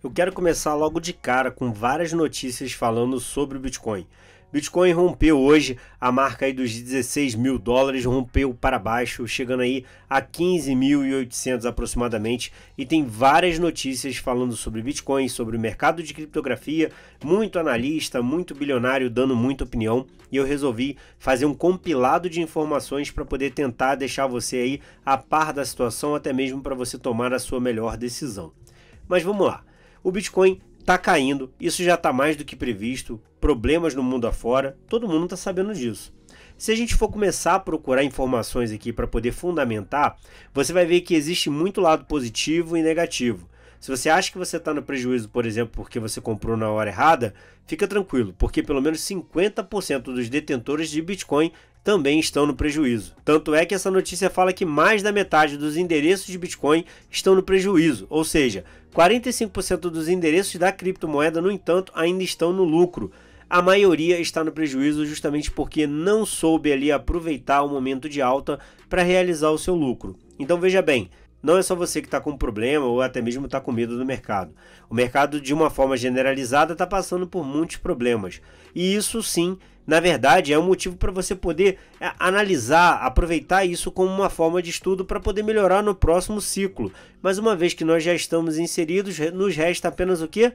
Eu quero começar logo de cara com várias notícias falando sobre o Bitcoin. Bitcoin rompeu hoje a marca aí dos 16 mil dólares, rompeu para baixo, chegando aí a 15.800 aproximadamente. E tem várias notícias falando sobre Bitcoin, sobre o mercado de criptografia, muito analista, muito bilionário dando muita opinião. E eu resolvi fazer um compilado de informações para poder tentar deixar você aí a par da situação, até mesmo para você tomar a sua melhor decisão. Mas vamos lá o Bitcoin está caindo, isso já está mais do que previsto, problemas no mundo afora, todo mundo está sabendo disso. Se a gente for começar a procurar informações aqui para poder fundamentar, você vai ver que existe muito lado positivo e negativo. Se você acha que você está no prejuízo, por exemplo, porque você comprou na hora errada, fica tranquilo, porque pelo menos 50% dos detentores de Bitcoin também estão no prejuízo. Tanto é que essa notícia fala que mais da metade dos endereços de Bitcoin estão no prejuízo, ou seja, 45% dos endereços da criptomoeda, no entanto, ainda estão no lucro a maioria está no prejuízo justamente porque não soube ali aproveitar o momento de alta para realizar o seu lucro. Então veja bem, não é só você que está com problema ou até mesmo está com medo do mercado. O mercado, de uma forma generalizada, está passando por muitos problemas. E isso sim, na verdade, é um motivo para você poder é, analisar, aproveitar isso como uma forma de estudo para poder melhorar no próximo ciclo. Mas uma vez que nós já estamos inseridos, nos resta apenas o que?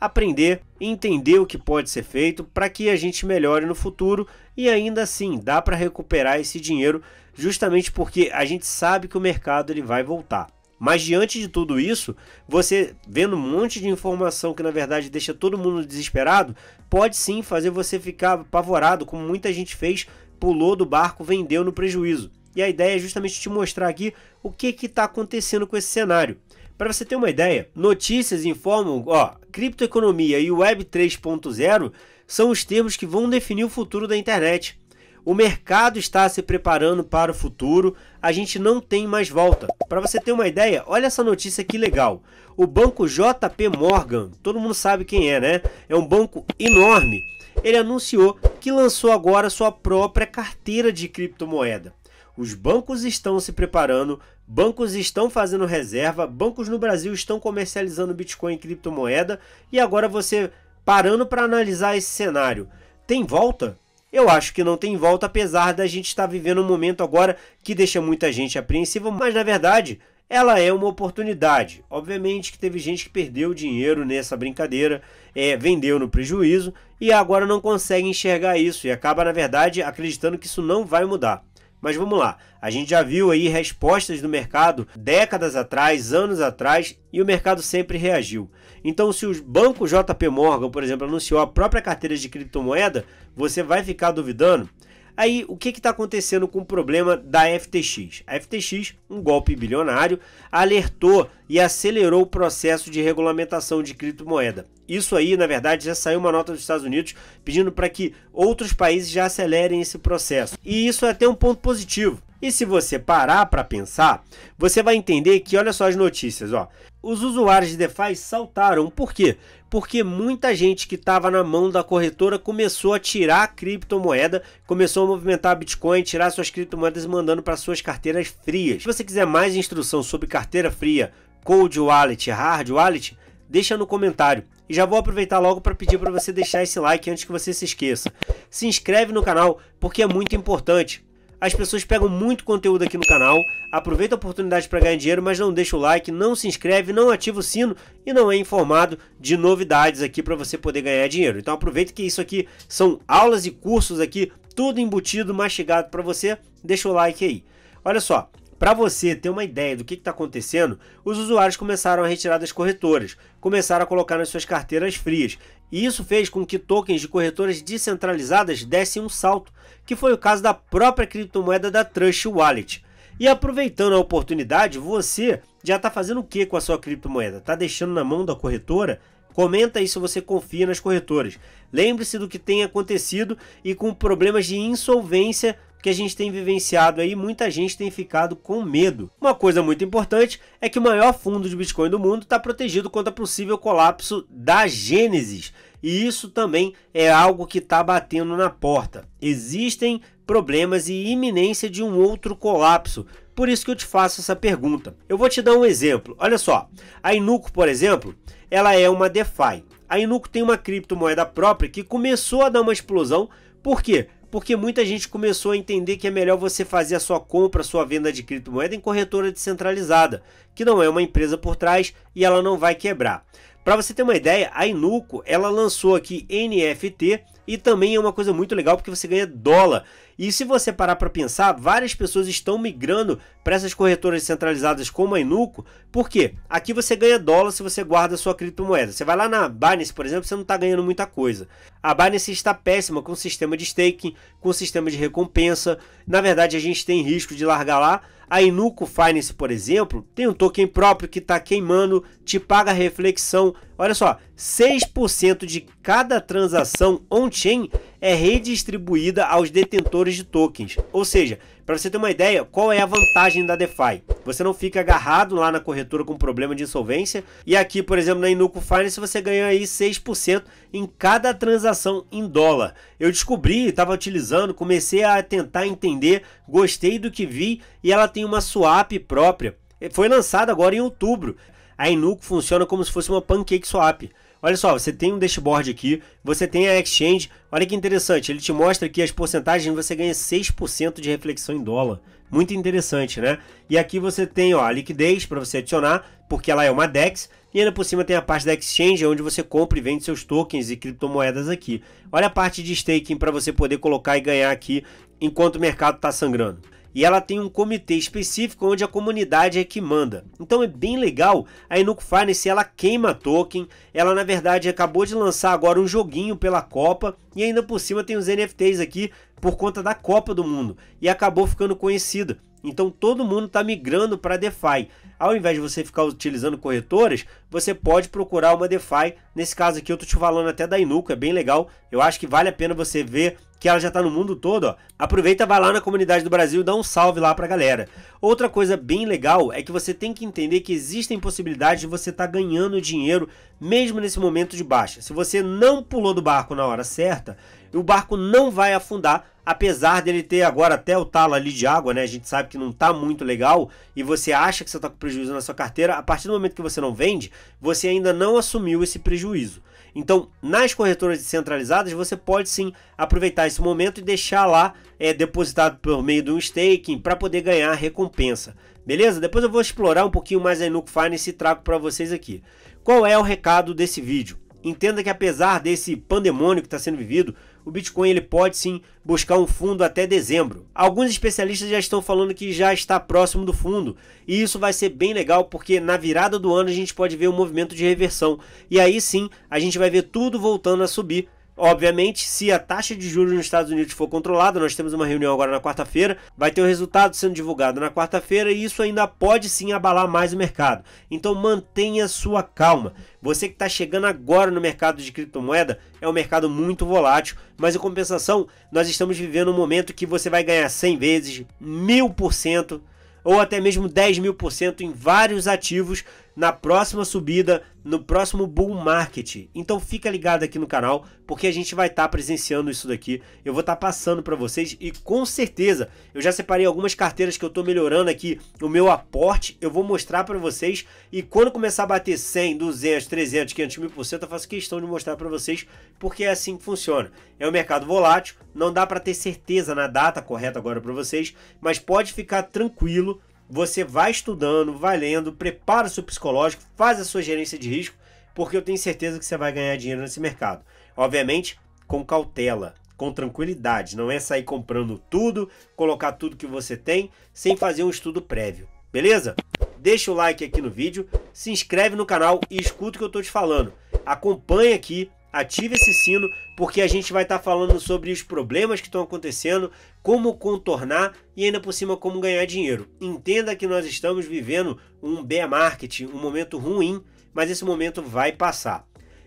aprender entender o que pode ser feito para que a gente melhore no futuro e ainda assim dá para recuperar esse dinheiro justamente porque a gente sabe que o mercado ele vai voltar. Mas diante de tudo isso, você vendo um monte de informação que na verdade deixa todo mundo desesperado, pode sim fazer você ficar apavorado, como muita gente fez, pulou do barco, vendeu no prejuízo. E a ideia é justamente te mostrar aqui o que está acontecendo com esse cenário. Para você ter uma ideia, notícias informam, ó, criptoeconomia e web 3.0 são os termos que vão definir o futuro da internet. O mercado está se preparando para o futuro, a gente não tem mais volta. Para você ter uma ideia, olha essa notícia que legal. O banco JP Morgan, todo mundo sabe quem é, né? É um banco enorme. Ele anunciou que lançou agora sua própria carteira de criptomoeda. Os bancos estão se preparando Bancos estão fazendo reserva, bancos no Brasil estão comercializando Bitcoin e criptomoeda, e agora você parando para analisar esse cenário. Tem volta? Eu acho que não tem volta, apesar da gente estar vivendo um momento agora que deixa muita gente apreensiva, mas na verdade ela é uma oportunidade. Obviamente que teve gente que perdeu dinheiro nessa brincadeira, é, vendeu no prejuízo e agora não consegue enxergar isso e acaba, na verdade, acreditando que isso não vai mudar. Mas vamos lá, a gente já viu aí respostas do mercado décadas atrás, anos atrás, e o mercado sempre reagiu. Então, se o banco JP Morgan, por exemplo, anunciou a própria carteira de criptomoeda, você vai ficar duvidando? Aí, o que está acontecendo com o problema da FTX? A FTX, um golpe bilionário, alertou e acelerou o processo de regulamentação de criptomoeda. Isso aí, na verdade, já saiu uma nota dos Estados Unidos pedindo para que outros países já acelerem esse processo. E isso é até um ponto positivo. E se você parar para pensar, você vai entender que olha só as notícias, ó. Os usuários de DeFi saltaram, por quê? Porque muita gente que estava na mão da corretora começou a tirar a criptomoeda, começou a movimentar Bitcoin, tirar suas criptomoedas mandando para suas carteiras frias. Se você quiser mais instrução sobre carteira fria, cold wallet, hard wallet, deixa no comentário. E já vou aproveitar logo para pedir para você deixar esse like antes que você se esqueça. Se inscreve no canal porque é muito importante. As pessoas pegam muito conteúdo aqui no canal, aproveita a oportunidade para ganhar dinheiro, mas não deixa o like, não se inscreve, não ativa o sino e não é informado de novidades aqui para você poder ganhar dinheiro. Então aproveita que isso aqui são aulas e cursos aqui, tudo embutido, mastigado para você. Deixa o like aí. Olha só, para você ter uma ideia do que está acontecendo, os usuários começaram a retirar das corretoras, começaram a colocar nas suas carteiras frias, e isso fez com que tokens de corretoras descentralizadas dessem um salto, que foi o caso da própria criptomoeda da Trust Wallet. E aproveitando a oportunidade, você já está fazendo o que com a sua criptomoeda? Está deixando na mão da corretora? Comenta aí se você confia nas corretoras. Lembre-se do que tem acontecido e com problemas de insolvência que a gente tem vivenciado aí, muita gente tem ficado com medo. Uma coisa muito importante é que o maior fundo de Bitcoin do mundo está protegido contra possível colapso da Gênesis. E isso também é algo que está batendo na porta. Existem problemas e iminência de um outro colapso. Por isso que eu te faço essa pergunta. Eu vou te dar um exemplo. Olha só, a Inuco, por exemplo, ela é uma DeFi. A Inuco tem uma criptomoeda própria que começou a dar uma explosão. Por quê? porque muita gente começou a entender que é melhor você fazer a sua compra, a sua venda de criptomoeda em corretora descentralizada, que não é uma empresa por trás e ela não vai quebrar. Para você ter uma ideia, a Inuco ela lançou aqui NFT e também é uma coisa muito legal porque você ganha dólar. E se você parar para pensar, várias pessoas estão migrando para essas corretoras centralizadas como a Inuco. porque Aqui você ganha dólar se você guarda sua criptomoeda. Você vai lá na Binance, por exemplo, você não está ganhando muita coisa. A Binance está péssima com o sistema de staking, com o sistema de recompensa. Na verdade, a gente tem risco de largar lá. A Inuco Finance, por exemplo, tem um token próprio que está queimando, te paga reflexão Olha só, 6% de cada transação on-chain é redistribuída aos detentores de tokens. Ou seja, para você ter uma ideia, qual é a vantagem da DeFi? Você não fica agarrado lá na corretora com problema de insolvência. E aqui, por exemplo, na Inuco Finance, você ganha aí 6% em cada transação em dólar. Eu descobri, estava utilizando, comecei a tentar entender, gostei do que vi e ela tem uma swap própria foi lançada agora em outubro a Inuco funciona como se fosse uma pancake swap. Olha só, você tem um dashboard aqui, você tem a exchange, olha que interessante, ele te mostra aqui as porcentagens, você ganha 6% de reflexão em dólar. Muito interessante, né? E aqui você tem ó, a liquidez para você adicionar, porque ela é uma DEX, e ainda por cima tem a parte da exchange, é onde você compra e vende seus tokens e criptomoedas aqui. Olha a parte de staking para você poder colocar e ganhar aqui enquanto o mercado está sangrando e ela tem um comitê específico onde a comunidade é que manda. Então é bem legal, a Inuk Finance ela queima token, ela na verdade acabou de lançar agora um joguinho pela Copa e ainda por cima tem os NFTs aqui por conta da Copa do Mundo e acabou ficando conhecida. Então todo mundo está migrando para DeFi. Ao invés de você ficar utilizando corretoras, você pode procurar uma DeFi. Nesse caso aqui eu estou te falando até da Inuco, é bem legal. Eu acho que vale a pena você ver que ela já está no mundo todo, ó. Aproveita, vai lá na comunidade do Brasil e dá um salve lá para a galera. Outra coisa bem legal é que você tem que entender que existem possibilidades de você estar tá ganhando dinheiro mesmo nesse momento de baixa. Se você não pulou do barco na hora certa, o barco não vai afundar apesar dele ter agora até o talo ali de água, né? A gente sabe que não tá muito legal e você acha que você tá com prejuízo na sua carteira, a partir do momento que você não vende, você ainda não assumiu esse prejuízo. Então, nas corretoras descentralizadas, você pode sim aproveitar esse momento e deixar lá é, depositado por meio de um staking para poder ganhar recompensa. Beleza? Depois eu vou explorar um pouquinho mais a Nuke Finance e trago para vocês aqui. Qual é o recado desse vídeo? Entenda que apesar desse pandemônio que está sendo vivido, o Bitcoin ele pode sim buscar um fundo até dezembro. Alguns especialistas já estão falando que já está próximo do fundo, e isso vai ser bem legal porque na virada do ano a gente pode ver um movimento de reversão. E aí sim, a gente vai ver tudo voltando a subir Obviamente, se a taxa de juros nos Estados Unidos for controlada, nós temos uma reunião agora na quarta-feira, vai ter o um resultado sendo divulgado na quarta-feira e isso ainda pode sim abalar mais o mercado. Então mantenha sua calma. Você que está chegando agora no mercado de criptomoeda é um mercado muito volátil, mas em compensação, nós estamos vivendo um momento que você vai ganhar 100 vezes, 1000% ou até mesmo 10 mil por cento em vários ativos na próxima subida, no próximo bull market. Então fica ligado aqui no canal, porque a gente vai estar tá presenciando isso daqui. Eu vou estar tá passando para vocês e com certeza eu já separei algumas carteiras que eu estou melhorando aqui o meu aporte. Eu vou mostrar para vocês e quando começar a bater 100, 200, 300, 500 mil por cento, eu faço questão de mostrar para vocês porque é assim que funciona. É um mercado volátil, não dá para ter certeza na data correta agora para vocês, mas pode ficar tranquilo você vai estudando, vai lendo, prepara o seu psicológico, faz a sua gerência de risco, porque eu tenho certeza que você vai ganhar dinheiro nesse mercado. Obviamente, com cautela, com tranquilidade, não é sair comprando tudo, colocar tudo que você tem, sem fazer um estudo prévio, beleza? Deixa o like aqui no vídeo, se inscreve no canal e escuta o que eu estou te falando. Acompanhe aqui ative esse sino, porque a gente vai estar tá falando sobre os problemas que estão acontecendo, como contornar e ainda por cima como ganhar dinheiro. Entenda que nós estamos vivendo um bear market, um momento ruim, mas esse momento vai passar.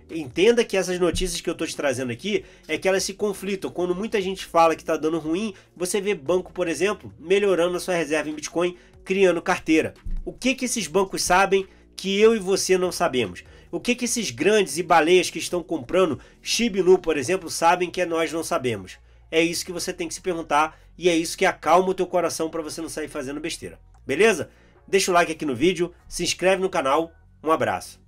Entenda que essas notícias que eu estou te trazendo aqui é que elas se conflitam. Quando muita gente fala que está dando ruim, você vê banco, por exemplo, melhorando a sua reserva em Bitcoin, criando carteira. O que, que esses bancos sabem que eu e você não sabemos? O que, que esses grandes e baleias que estão comprando Shibinu, por exemplo, sabem que é nós não sabemos? É isso que você tem que se perguntar e é isso que acalma o teu coração para você não sair fazendo besteira. Beleza? Deixa o like aqui no vídeo, se inscreve no canal. Um abraço.